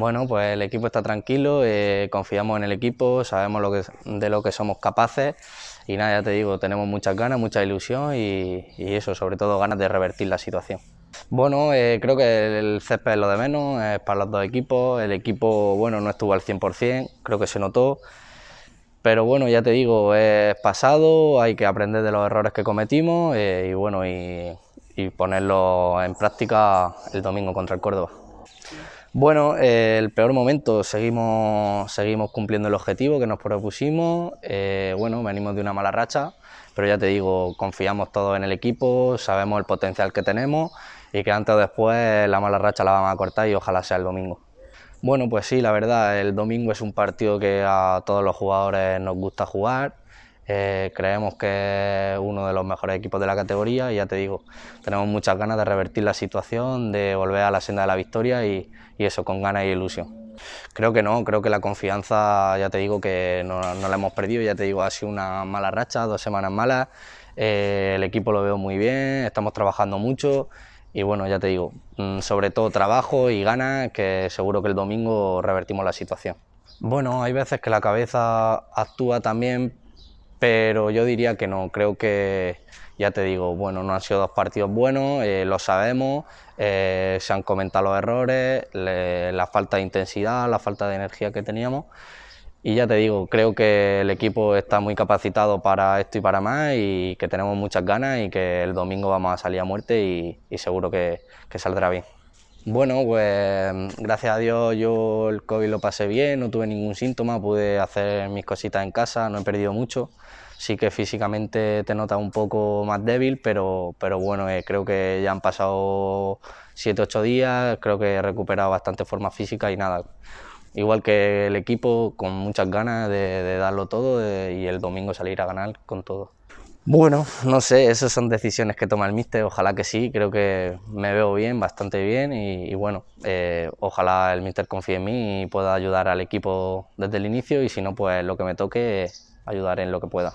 Bueno, pues el equipo está tranquilo, eh, confiamos en el equipo, sabemos lo que, de lo que somos capaces y nada, ya te digo, tenemos muchas ganas, mucha ilusión y, eso, sobre todo ganas de revertir la situación. Bueno, eh, creo que el césped es lo de menos, es para los dos equipos, el equipo bueno, no estuvo al 100%, creo que se notó, pero bueno, ya te digo, es pasado, hay que aprender de los errores que cometimos eh, y bueno, y ponerlo en práctica el domingo contra el Córdoba. Bueno, el peor momento, seguimos, seguimos cumpliendo el objetivo que nos propusimos, eh, bueno, venimos de una mala racha, pero ya te digo, confiamos todos en el equipo, sabemos el potencial que tenemos y que antes o después la mala racha la vamos a cortar y ojalá sea el domingo. Bueno, pues sí, la verdad, el domingo es un partido que a todos los jugadores nos gusta jugar, eh, creemos que es uno de los mejores equipos de la categoría y ya te digo, tenemos muchas ganas de revertir la situación, de volver a la senda de la victoria y, eso con ganas y ilusión. Creo que no, creo que la confianza, ya te digo que no, no la hemos perdido, ya te digo, ha sido una mala racha, dos semanas malas, eh, el equipo lo veo muy bien, estamos trabajando mucho y bueno, ya te digo, mm, sobre todo trabajo y ganas, que seguro que el domingo revertimos la situación. Bueno, hay veces que la cabeza actúa también pero yo diría que no, creo que, ya te digo, bueno, no han sido dos partidos buenos, eh, lo sabemos, eh, se han comentado los errores, la falta de intensidad, la falta de energía que teníamos. Y ya te digo, creo que el equipo está muy capacitado para esto y para más y que tenemos muchas ganas y que el domingo vamos a salir a muerte y, seguro que saldrá bien. Bueno, pues gracias a Dios yo el COVID lo pasé bien, no tuve ningún síntoma, pude hacer mis cositas en casa, no he perdido mucho. Sí que físicamente te notas un poco más débil, pero, bueno, eh, creo que ya han pasado 7-8 días, creo que he recuperado bastante forma física y nada. Igual que el equipo, con muchas ganas de, darlo todo y el domingo salir a ganar con todo. Bueno, no sé, esas son decisiones que toma el míster, ojalá que sí, creo que me veo bien, bastante bien y, bueno, eh, ojalá el míster confíe en mí y pueda ayudar al equipo desde el inicio y si no, pues lo que me toque, ayudar en lo que pueda.